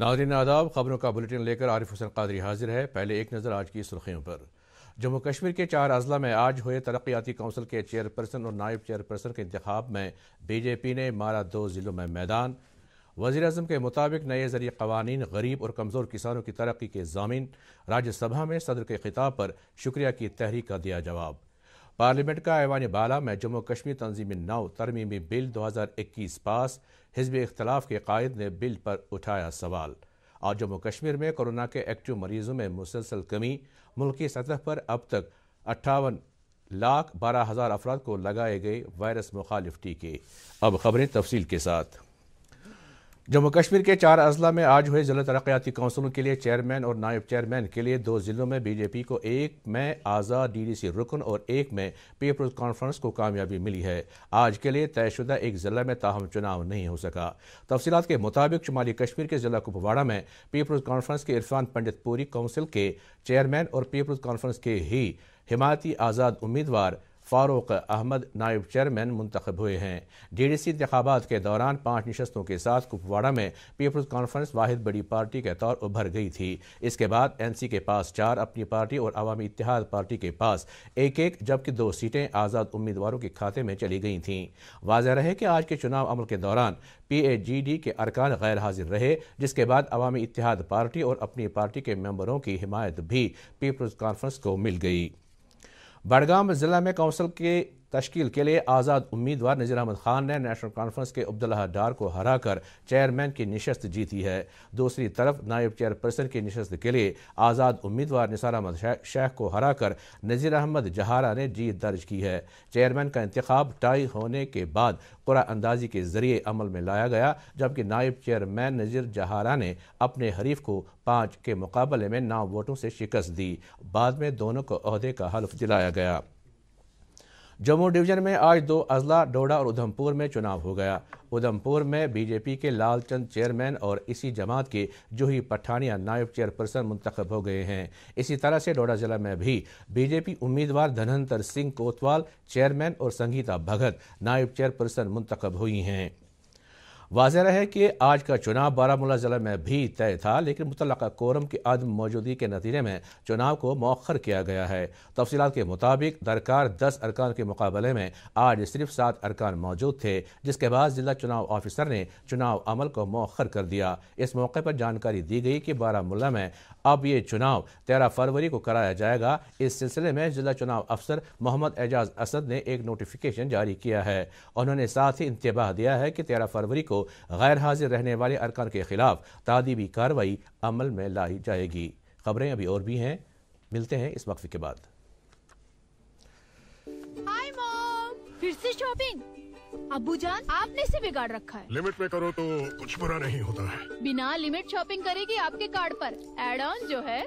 नाजरीन आदाब खबरों का बुलेटिन लेकर आरिफ हुसैन कादरी हाजिर है पहले एक नज़र आज की सुर्खियों पर जम्मू कश्मीर के चार अजला में आज हुए तरक्याती कौंसिल के चेयरपर्सन और नायब चेयरपर्सन के इंतब में बीजेपी ने मारा दो ज़िलों में मैदान वजी अजम के मुताबिक नए जरिए कवानीन गरीब और कमज़ोर किसानों की तरक्की के जामिन राज्यसभा में सदर के खिताब पर शुक्रिया की तहरीक का दिया जवाब पार्लियामेंट का ऐवान बाला में जम्मू कश्मीर तंजीम नौ तरमीमी बिल 2021 पास हिजब इख्तलाफ के कायद ने बिल पर उठाया सवाल और जम्मू कश्मीर में कोरोना के एक्टिव मरीजों में मुसलसल कमी मुल्की सतह पर अब तक अट्ठावन लाख बारह हज़ार अफराद को लगाए गए वायरस मुखालिफ टीके अब खबरें तफसील के साथ जम्मू कश्मीर के चार अजला में आज हुए जिला तरक्याती कौंसलों के लिए चेयरमैन और नायब चेयरमैन के लिए दो जिलों में बीजेपी को एक में आज़ाद डीडीसी रुकन और एक में पीपल्स कॉन्फ्रेंस को कामयाबी मिली है आज के लिए तयशुदा एक जिला में ताहम चुनाव नहीं हो सका तफसीत के मुताबिक शुमाली कश्मीर के जिला कुपवाड़ा में पीपल्स कॉन्फ्रेंस के इरफान पंडित पूरी कौंसिल के चेयरमैन और पीपल्स कॉन्फ्रेंस के ही हिमायती आज़ाद उम्मीदवार फारूक अहमद नायब चेयरमैन मुंतखब हुए हैं डी डी सी इंतबात के दौरान पाँच नशस्तों के साथ कुपवाड़ा में पीपल्स कॉन्फ्रेंस वाहिद बड़ी पार्टी के तौर उभर गई थी इसके बाद एन सी के पास चार अपनी पार्टी और अवामी इतिहाद पार्टी के पास एक एक जबकि दो सीटें आज़ाद उम्मीदवारों के खाते में चली गई थीं वाजह रहे कि आज के चुनाव अमल के दौरान पी ए जी डी के अरकान गैर हाजिर रहे जिसके बाद अवामी इतिहाद पार्टी और अपनी पार्टी के मेम्बरों की हिमायत भी पीपल्स कॉन्फ्रेंस को मिल गई बड़गाम ज़िला में काउंसिल के तश्कील के लिए आज़ाद उम्मीदवार नज़ीर अहमद खान ने नेशनल कॉन्फ्रेंस के अब्दुल्ला डार को हराकर चेयरमैन की नशस्त जीती है दूसरी तरफ नायब चेयरपर्सन की नशस्त के लिए आज़ाद उम्मीदवार निसार अहमद शेख को हराकर नज़ीर अहमद जहारा ने जीत दर्ज की है चेयरमैन का इंतखब टाई होने के बाद कुरा अंदाजी के जरिए अमल में लाया गया जबकि नायब चेयरमैन नज़ीर जहारा ने अपने हरीफ को पाँच के मुकाबले में नौ वोटों से शिकस्त दी बाद में दोनों को अहदे का हल्फ दिलाया गया जम्मू डिवीजन में आज दो अजला डोडा और उधमपुर में चुनाव हो गया उधमपुर में बीजेपी के लालचंद चेयरमैन और इसी जमात के जूही पठानिया नायब चेयरपर्सन मुंतखब हो गए हैं इसी तरह से डोडा जिला में भी बीजेपी उम्मीदवार धनंतर सिंह कोतवाल चेयरमैन और संगीता भगत नायब चेयरपर्सन मुंतखब हुई हैं वाजह है कि आज का चुनाव बारामूला ज़िले में भी तय था लेकिन मुतल कोरम की आदम मौजूदगी के नतीजे में चुनाव को मौखर किया गया है तफसीत के मुताबिक दरकार दस अरकान के मुकाबले में आज सिर्फ सात अरकान मौजूद थे जिसके बाद ज़िला चुनाव ऑफिसर ने चुनाव अमल को मौखर कर दिया इस मौके पर जानकारी दी गई कि बारामूला में अब ये चुनाव तेरह फरवरी को कराया जाएगा इस सिलसिले में जिला चुनाव अफसर मोहम्मद एजाज असद ने एक नोटिफिकेशन जारी किया है उन्होंने साथ ही इंतबाह दिया है कि तेरह फरवरी को गैर हाजिर रहने वाले अरकान के खिलाफ तादीबी कार्रवाई अमल में लाई जाएगी खबरें अभी और भी हैं मिलते हैं इस वक्त के बाद हाय मॉम फिर से शॉपिंग अबू जान आपने से बिगाड़ रखा है लिमिट में करो तो कुछ बुरा नहीं होता है बिना लिमिट शॉपिंग करेगी आपके कार्ड पर एड ऑन जो है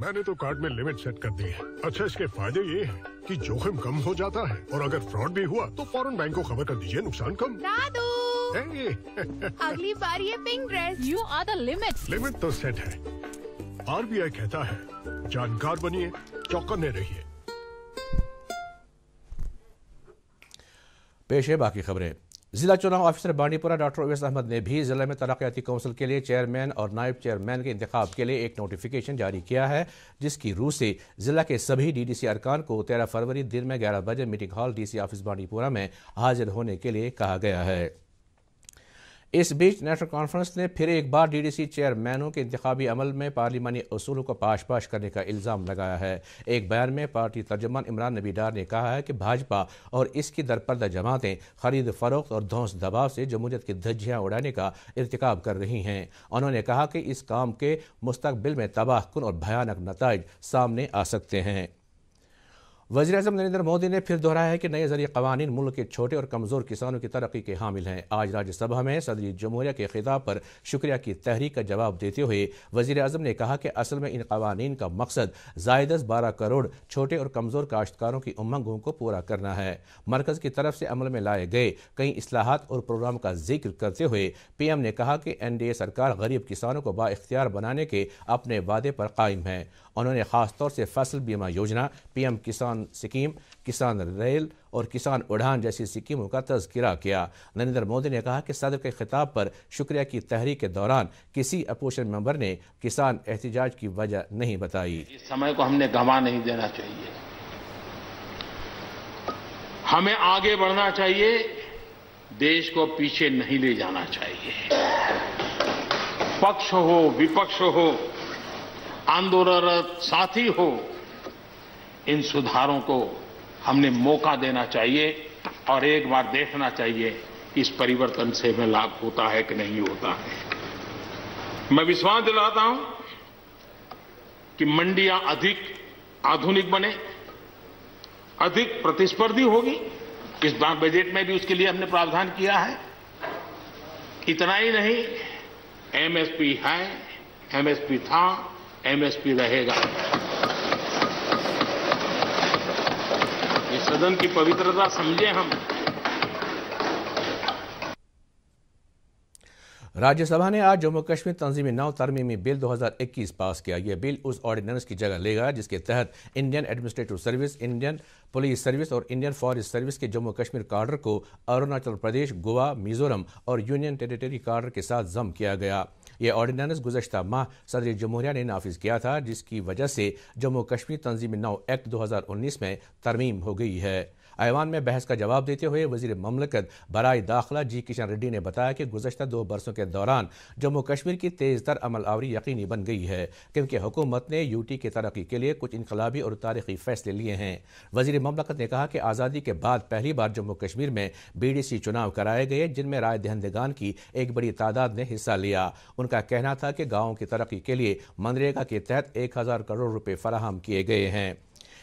मैंने तो कार्ड में लिमिट सेट कर दी है अच्छा इसके फायदे ये है कि जोखिम कम हो जाता है और अगर फ्रॉड भी हुआ तो फौरन बैंक को खबर कर दीजिए नुकसान कम दादू अगली बार ये pink dress you are the limit limit तो सेट है आरबीआई कहता है जानकार बनिए चौकने रहिए पेश है बाकी खबरें जिला चुनाव ऑफिसर बांडीपुरा डॉक्टर ओवैस अहमद ने भी जिले में तरक्याती कौंसिल के लिए चेयरमैन और नायब चेयरमैन के इंतखाब के लिए एक नोटिफिकेशन जारी किया है जिसकी रूह से जिला के सभी डी डी सी अरकान को तेरह फरवरी दिन में ग्यारह बजे meeting hall D C office Bandipora में हाजिर होने के लिए कहा गया है इस बीच नेशनल कॉन्फ्रेंस ने फिर एक बार डीडीसी चेयरमैनों के इंतबी अमल में पार्लिमानी असूलों को पाशपाश करने का इल्ज़ाम लगाया है एक बयान में पार्टी तर्जमान इमरान नबी डार ने कहा है कि भाजपा और इसकी दरपर्दा जमातें खरीद फरोख्त और धौस दबाव से जमूलियत की धज्जियाँ उड़ाने का इरतकब कर रही हैं उन्होंने कहा कि इस काम के मुस्तबिल में तबाहकुन और भयानक नतज सामने आ सकते हैं वजी अजम नरेंद्र मोदी ने फिर दोहराया है कि नए जरिए कवानीन मुल्क के छोटे और कमज़ोर किसानों की तरक्की के हामिल हैं आज राज्यसभा में सदरी जमहूरिया के खिताब पर शुक्रिया की तहरीक का जवाब देते हुए वजी अजम ने कहा कि असल में इन कवानीन का मकसद जायदस बारह करोड़ छोटे और कमज़ोर काश्तकारों की उमंगों को पूरा करना है मरकज़ की तरफ से अमल में लाए गए कई असलाहत और प्रोग्राम का जिक्र करते हुए पी एम ने कहा कि एन डी ए सरकार गरीब किसानों को बाख्तियार बनाने के अपने वादे पर कायम है उन्होंने खासतौर से फसल बीमा योजना पी एम किसान किसान स्कीम किसान रेल और किसान उड़ान जैसी स्कीमों का तस्करा किया नरेंद्र मोदी ने कहा कि सदर के खिताब पर शुक्रिया की तहरीक के दौरान किसी अपोजिशन मेंबर ने किसान एहतजाज की वजह नहीं बताई इस समय को हमने गवा नहीं देना चाहिए हमें आगे बढ़ना चाहिए देश को पीछे नहीं ले जाना चाहिए पक्ष हो विपक्ष हो आंदोलनरत साथी हो इन सुधारों को हमने मौका देना चाहिए और एक बार देखना चाहिए इस परिवर्तन से हमें लाभ होता है कि नहीं होता है मैं विश्वास दिलाता हूं कि मंडियां अधिक आधुनिक बने अधिक प्रतिस्पर्धी होगी इस बार बजट में भी उसके लिए हमने प्रावधान किया है इतना ही नहीं एमएसपी है एमएसपी था एमएसपी रहेगा सदन की पवित्रता समझे हम राज्यसभा ने आज जम्मू कश्मीर तंजीमी नौ तरमीमी बिल 2021 पास किया यह बिल उस ऑर्डिनेंस की जगह लेगा जिसके तहत Indian administrative service Indian police service और इंडियन फॉरेस्ट सर्विस के जम्मू कश्मीर कार्डर को अरुणाचल प्रदेश गोवा मिजोरम और यूनियन टेरिटरी कार्डर के साथ जम किया गया यह ऑर्डीनेंस गुजशत माह सदर जमहूरिया ने नाफिज किया था जिसकी वजह से जम्मू कश्मीर तंजीम नौ एक्ट 2019 में तरमीम हो गई है ऐवान में बहस का जवाब देते हुए वजीर ममलकत बरए दाखिला जी किशन रेड्डी ने बताया कि गुजशत दो बरसों के दौरान जम्मू कश्मीर की तेज़ तर अमल आवरी यकीनी बन गई है क्योंकि हुकूमत ने यू टी की तरक्की के लिए कुछ इनकलाबी और तारीखी फैसले लिए हैं वजीर ममलकत ने कहा कि आज़ादी के बाद पहली बार जम्मू कश्मीर में बी डी सी चुनाव कराए गए जिनमें राय दहंदगान की एक बड़ी तादाद ने हिस्सा लिया उनका कहना था कि गाँव की तरक्की के लिए मनरेगा के तहत एक हज़ार करोड़ रुपये फराहम किए गए हैं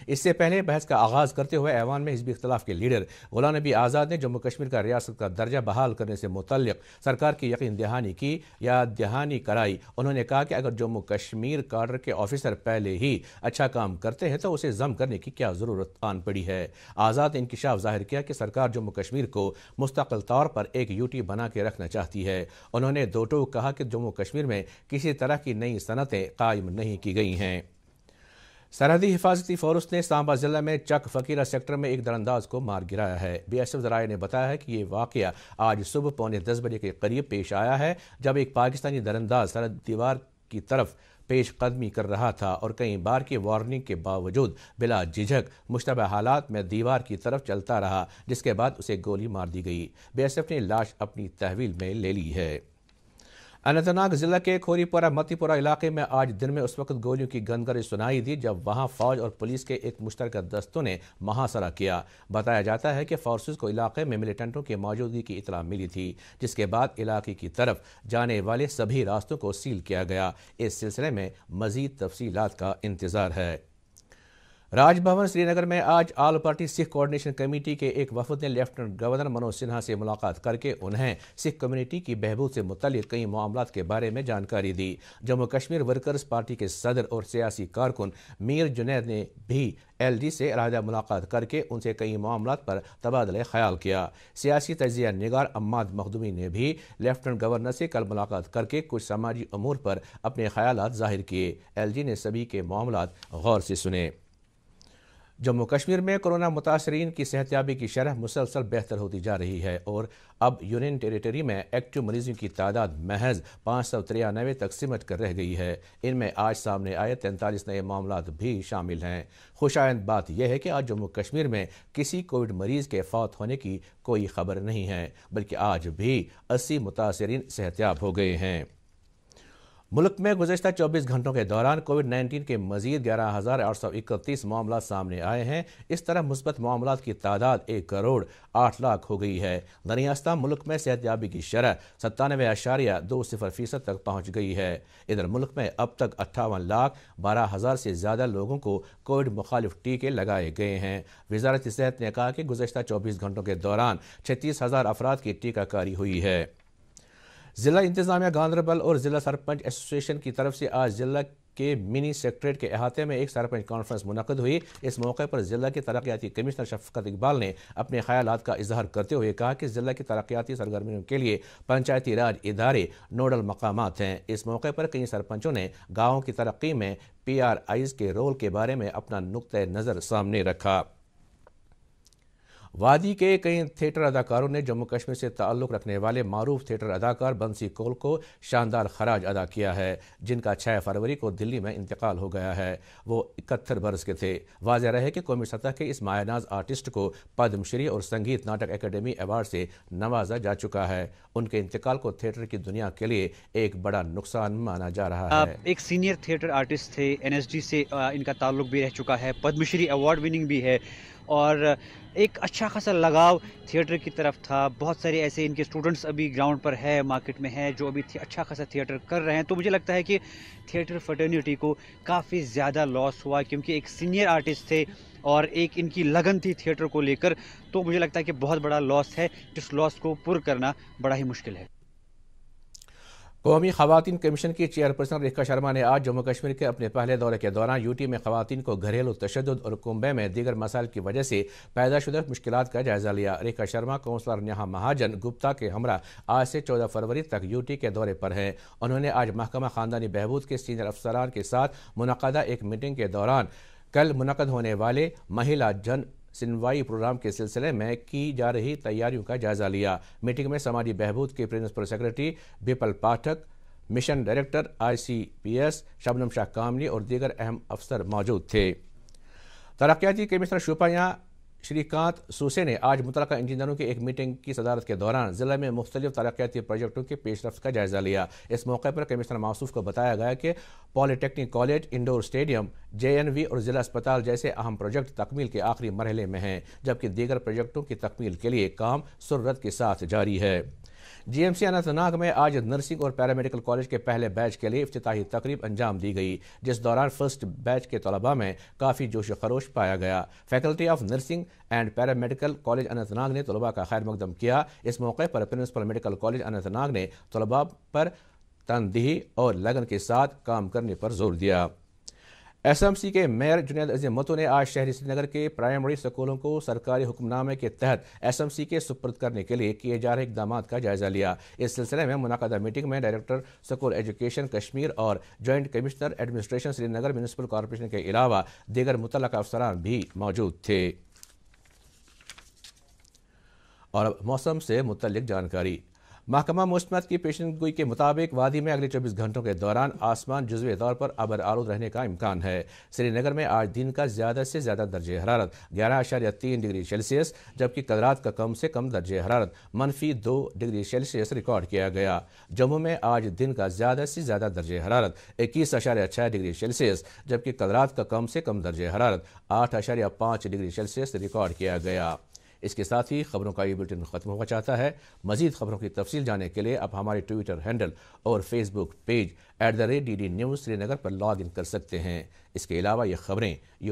इससे पहले बहस का आगाज़ करते हुए ऐवान में हिजबी इख्तलाफ के लीडर गुलाम नबी आज़ाद ने जम्मू कश्मीर का रियासत का दर्जा बहाल करने से मुतल सरकार की यकीन दहानी की या दहानी कराई उन्होंने कहा कि अगर जम्मू कश्मीर कार्डर के ऑफिसर पहले ही अच्छा काम करते हैं तो उसे जम करने की क्या ज़रूरत आन पड़ी है आज़ाद ने इंकशाफ जाहिर किया कि सरकार जम्मू कश्मीर को मुस्तकिल तौर पर एक यूटी बना के रखना चाहती है उन्होंने दो टोक कहा कि जम्मू कश्मीर में किसी तरह की नई सनतें कायम नहीं की गई हैं सरहदी हिफाजती फोर्स ने सांबा जिला में चक फकीरा सेक्टर में एक दरअंदाज को मार गिराया है बीएसएफ जराये ने बताया है कि ये वाक़ आज सुबह पौने दस बजे के करीब पेश आया है जब एक पाकिस्तानी दरअंदाज सरहद दीवार की तरफ पेश कदमी कर रहा था और कई बार की वार्निंग के बावजूद बिला झिझक मुशतबा हालात में दीवार की तरफ चलता रहा जिसके बाद उसे गोली मार दी गई बीएसएफ ने लाश अपनी तहवील में ले ली है अनंतनाग जिला के खोरीपुरा मतीपुरा इलाके में आज दिन में उस वक्त गोलियों की गनगरी सुनाई दी जब वहां फौज और पुलिस के एक मुश्तरक दस्तों ने महासरा किया बताया जाता है कि फोर्सेज को इलाके में मिलिटेंटों की मौजूदगी की इतला मिली थी जिसके बाद इलाके की तरफ जाने वाले सभी रास्तों को सील किया गया इस सिलसिले में मजीद तफसीत का इंतजार है राजभवन श्रीनगर में आज all party Sikh coordination committee के एक वफद ने लेफ्टिनेंट गवर्नर मनोज सिन्हा से मुलाकात करके उन्हें सिख कम्युनिटी की बहबूद से मुतल कई मामला के बारे में जानकारी दी जम्मू कश्मीर वर्कर्स पार्टी के सदर और सियासी कारकुन मीर जुनेद ने भी एलडी से अलहदा मुलाकात करके उनसे कई मामला पर तबादला ख्याल किया सियासी तजिया निगार अम्माद मखदूमी ने भी लेफ्टिनेंट गवर्नर से कल मुलाकात करके कुछ समाजी अमूर पर अपने ख्याल जाहिर किए जी ने सभी के मामला गौर से सुने जम्मू कश्मीर में कोरोना मुतासरीन की सेहतियाबी की शरह मुसलसल बेहतर होती जा रही है और अब यूनियन टेरिटरी में एक्टिव मरीजों की तादाद महज पाँच सौ तिरानवे तक सिमट कर रह गई है इनमें आज सामने आए तैंतालीस नए मामला भी शामिल हैं खुशायंद बात यह है कि आज जम्मू कश्मीर में किसी कोविड मरीज के फौत होने की कोई खबर नहीं है बल्कि आज भी अस्सी मुतासरीन सेहतियाब हो गए हैं मुल्क में गुजशत चौबीस घंटों के दौरान कोविड नाइन्टीन के मजीद ग्यारह हज़ार आठ सौ इकतीस मामला सामने आए हैं इस तरह मुस्बत मामला की तादाद एक करोड़ आठ लाख हो गई है दरियास्ता मुल्क में सेहतियाबी की शरह सत्तानवे अशारिया दो सिफर फीसद तक पहुँच गई है इधर मुल्क में अब तक अट्ठावन लाख बारह हज़ार से ज़्यादा लोगों को कोविड मुखालिफ टीके लगाए गए हैं वजारत सेहत ने कहा कि गुजशत चौबीस घंटों के दौरान छत्तीस हज़ार अफराद की टीकाकारी हुई है ज़िला इंतजामिया गांधरबल और ज़िला सरपंच एसोसिएशन की तरफ से आज ज़िला के मिनी सेक्रेट के अहाते में एक सरपंच कॉन्फ्रेंस मुनद हुई इस मौके पर ज़िला के तरक्याती कमिश्नर शफकत इकबाल ने अपने ख्याल का इजहार करते हुए कहा कि ज़िला की तरक्याती सरगर्मियों के लिए पंचायती राज इदारे नोडल मकाम हैं इस मौके पर कई सरपंचों ने गाँव की तरक्की में पी आर आईज़ के रोल के बारे में अपना नुक़ नज़र सामने रखा वादी के कई थिएटर अदाकारों ने जम्मू कश्मीर से ताल्लुक़ रखने वाले मारूफ थिएटर अदाकार बंसी कोल को शानदार खराज अदा किया है जिनका छह फरवरी को दिल्ली में इंतकाल हो गया है वो इकहत्तर बरस के थे वाजह रहे कि कौमी सतह के इस मायानाज आर्टिस्ट को पद्मश्री और संगीत नाटक एकेडमी अवार्ड से नवाजा जा चुका है उनके इंतकाल को थिएटर की दुनिया के लिए एक बड़ा नुकसान माना जा रहा है एक सीनियर थिएटर आर्टिस्ट थे एनएसडी से इनका ताल्लुक भी रह चुका है पद्मश्री अवार्ड विनिंग भी है और एक अच्छा खासा लगाव थिएटर की तरफ था बहुत सारे ऐसे इनके स्टूडेंट्स अभी ग्राउंड पर है मार्केट में है जो अभी अच्छा खासा थिएटर कर रहे हैं तो मुझे लगता है कि थिएटर फटर्निटी को काफ़ी ज़्यादा लॉस हुआ क्योंकि एक सीनियर आर्टिस्ट थे और एक इनकी लगन थी थिएटर को लेकर तो मुझे लगता है कि बहुत बड़ा लॉस है जिस लॉस को पुर करना बड़ा ही मुश्किल है कौमी खातन कमीशन की चेयरपर्सन रेखा शर्मा ने आज जम्मू कश्मीर के अपने पहले दौरे के दौरान यूटी में खातन को घरेलू तशद और कुंबे में दीगर मसाइल की वजह से पैदाशुदा मुश्किल का जायजा लिया रेखा शर्मा कौंसलर नेहा महाजन गुप्ता के हमरा आज से चौदह फरवरी तक यूटी के दौरे पर हैं उन्होंने आज महकमा खानदानी बहबूद के सीनियर अफसरान के साथ मुनदा एक मीटिंग के दौरान कल मुनद होने वाले महिला जन सुनवाई प्रोग्राम के सिलसिले में की जा रही तैयारियों का जायजा लिया मीटिंग में समाजी बहबूद के principal secretary Bipul Pathak mission director ICPS Shabnam Shah Kamli और दीगर अहम अफसर मौजूद थे तरक्याती कमिश्नर शोपियाँ श्रीकांत सूसे ने आज मुतल इंजीनियरों की एक मीटिंग की सदारत के दौरान जिले में मुख्तलिफ तरक्याती प्रोजेक्टों की पेशरफ का जायजा लिया इस मौके पर कमिश्नर मासूफ को बताया गया कि polytechnic college indoor stadium J N V और जिला अस्पताल जैसे अहम प्रोजेक्ट तकमील के आखिरी मरहले में हैं जबकि दीगर प्रोजेक्टों की तकमील के लिए काम सुरत के साथ जारी है जीएमसी अनंतनाग में आज नर्सिंग और पैरामेडिकल कॉलेज के पहले बैच के लिए अफ्ताही तकरीब अंजाम दी गई जिस दौरान फर्स्ट बैच के तलबा में काफ़ी जोश खरोश पाया गया faculty of nursing and paramedical college Anantnag ने तलबा का खैर मकदम किया इस मौके पर प्रिंसिपल मेडिकल कॉलेज अनंतनाग ने तलबा पर तनदही और लगन के साथ काम करने पर जोर दिया एस एम सी के मेयर जुनेद अजीम मतू ने आज शहरी श्रीनगर के प्राइमरी स्कूलों को सरकारी हुक्मनामे के तहत एस एम सी के सुपुर्द करने के लिए किए जा रहे इकदाम का जायजा लिया इस सिलसिले में मुनदा मीटिंग में डायरेक्टर स्कूल एजुकेशन कश्मीर और joint commissioner administration Srinagar municipal corporation के अलावा दीगर मुतल अफसरान भी मौजूद थे और मौसम से मुतलिक जानकारी महकमा मुस्तमद की पेशन गोई के मुताबिक वादी में अगले चौबीस घंटों के दौरान आसमान जजवी तौर पर अबर आलूद रहने का इम्कान है श्रीनगर में आज दिन का ज़्यादा से ज़्यादा दर्ज हरारत ग्यारह आशार्य तीन डिग्री सेल्सियस जबकि कल रात का कम से कम दर्ज हरारत मनफी दो डिग्री सेल्सियस रिकॉर्ड किया गया जम्मू में आज दिन का ज़्यादा से ज़्यादा दर्ज हरारत इक्कीस आशार्य छः डिग्री सेल्सियस जबकि कल रात का कम से कम दर्ज हरारत आठ आशार्य पाँच डिग्री सेल्सियस रिकॉर्ड किया गया इसके साथ ही खबरों का ये बुलेटिन खत्म होना चाहता है मजीद खबरों की तफसील जानने के लिए आप हमारे ट्विटर हैंडल और Facebook page at the rate D D news Srinagar पर लॉग इन कर सकते हैं इसके अलावा ये खबरें